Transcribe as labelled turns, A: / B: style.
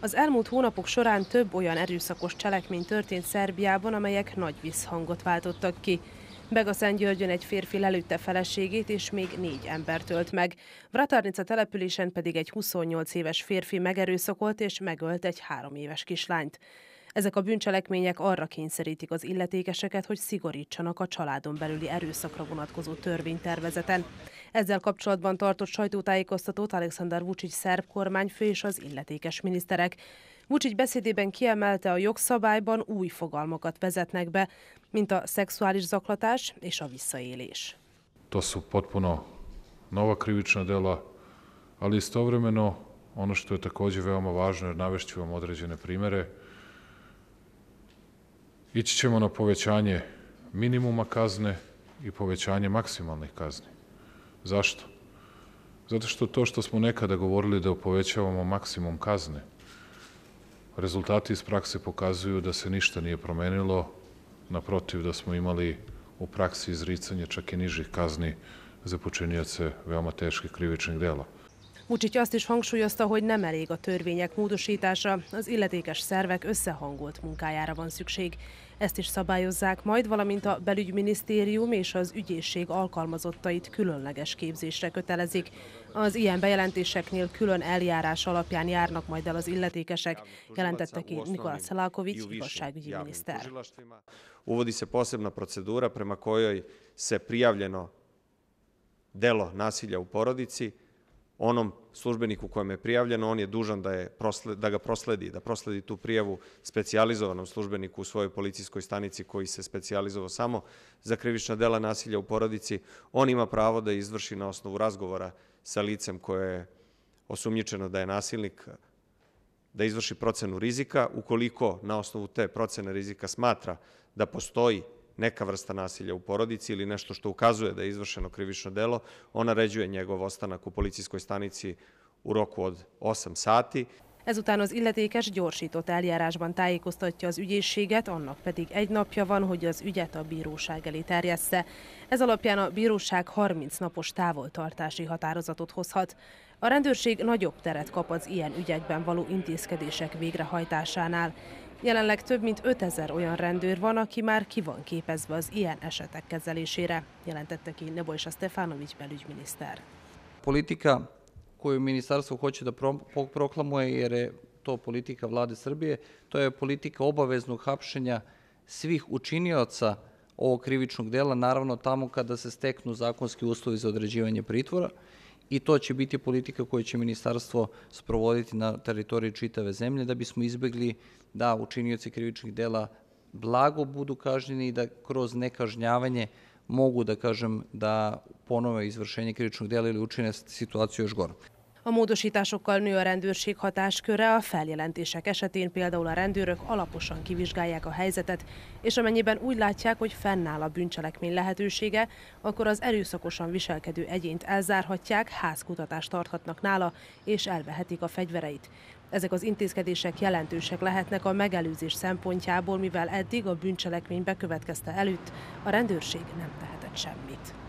A: Az elmúlt hónapok során több olyan erőszakos cselekmény történt Szerbiában, amelyek nagy visszhangot váltottak ki. Begaszán Györgyön egy férfi lelőtte feleségét, és még négy ember tölt meg. Vratarnica településen pedig egy 28 éves férfi megerőszakolt és megölt egy három éves kislányt. Ezek a bűncselekmények arra kényszerítik az illetékeseket, hogy szigorítsanak a családon belüli erőszakra vonatkozó törvénytervezeten. Ezzel kapcsolatban tartott sajtótájékoztatót Alexander Vucic szerb kormányfő és az illetékes miniszterek. Vucic beszédében kiemelte a jogszabályban új fogalmakat vezetnek be, mint a szexuális zaklatás és a visszaélés.
B: To su potpuno nova krivična dela, ali istovremeno ono što je takođe veoma važno, jer navešću vam određene primere, ići ćemo na povećanje minimuma kazne i povećanje maksimalnih kazni. Zašto? Zato što to što smo nekada govorili da povećavamo maksimum kazne, rezultati iz prakse pokazuju da se ništa nije promenilo, naprotiv da smo imali u praksi izricanje čak i nižih kazni za počinjace veoma teških krivičnih dela.
A: Vucic azt is hangsúlyozta, hogy nem elég a törvények módosítása, az illetékes szervek összehangolt munkájára van szükség. Ezt is szabályozzák majd, valamint a belügyminisztérium és az ügyészség alkalmazottait különleges képzésre kötelezik. Az ilyen bejelentéseknél külön eljárás alapján járnak majd el az illetékesek, jelentette ki Nikola Szelákovics, igazságügyi miniszter.
C: Uvodi se posebna procedura prema kojoj se prijavljeno delo nasilja u porodici onom službeniku kojem je prijavljeno, on je dužan da, je prosle, da ga prosledi, da prosledi tu prijavu specijalizovanom službeniku u svojoj policijskoj stanici koji se specijalizovao samo za krivična dela nasilja u porodici. On ima pravo da izvrši na osnovu razgovora sa licem koje je osumnjičeno da je nasilnik, da izvrši procenu rizika. Ukoliko na osnovu te procene rizika smatra da postoji neka vrsta nasilja u porodici ili nešto što ukazuje da je izvršeno krivično delo, ona ređuje njegov ostanak u policijskoj stanici u roku od 8 sati.
A: Ezután az illetékes gyorsított eljárásban tájékoztatja az ügyészséget, annak pedig egy napja van, hogy az ügyet a bíróság elé terjessze. Ez alapján a bíróság 30 napos távoltartási határozatot hozhat. A rendőrség nagyobb teret kap az ilyen ügyekben való intézkedések végrehajtásánál. Jelenleg több mint 5000 olyan rendőr van, aki már ki van képezve az ilyen esetek kezelésére, jelentette ki Nebojsa Stefanovics belügyminiszter.
D: Politika koju ministarstvo hoće da proklamuje, jer je to politika vlade Srbije, to je politika obaveznog hapšenja svih učinioca ovog krivičnog dela, naravno tamo kada se steknu zakonski uslovi za određivanje pritvora i to će biti politika koju će ministarstvo sprovoditi na teritoriji čitave zemlje da bismo izbegli da učinioci krivičnih dela blago budu kažnjeni i da kroz nekažnjavanje mogu da kažem da ponove izvršenje krivičnog dela ili učine situaciju još gorom.
A: A módosításokkal nő a rendőrség hatásköre, a feljelentések esetén például a rendőrök alaposan kivizsgálják a helyzetet, és amennyiben úgy látják, hogy fennáll a bűncselekmény lehetősége, akkor az erőszakosan viselkedő egyént elzárhatják, házkutatást tarthatnak nála, és elvehetik a fegyvereit. Ezek az intézkedések jelentősek lehetnek a megelőzés szempontjából, mivel eddig a bűncselekmény bekövetkezte előtt a rendőrség nem tehetett semmit.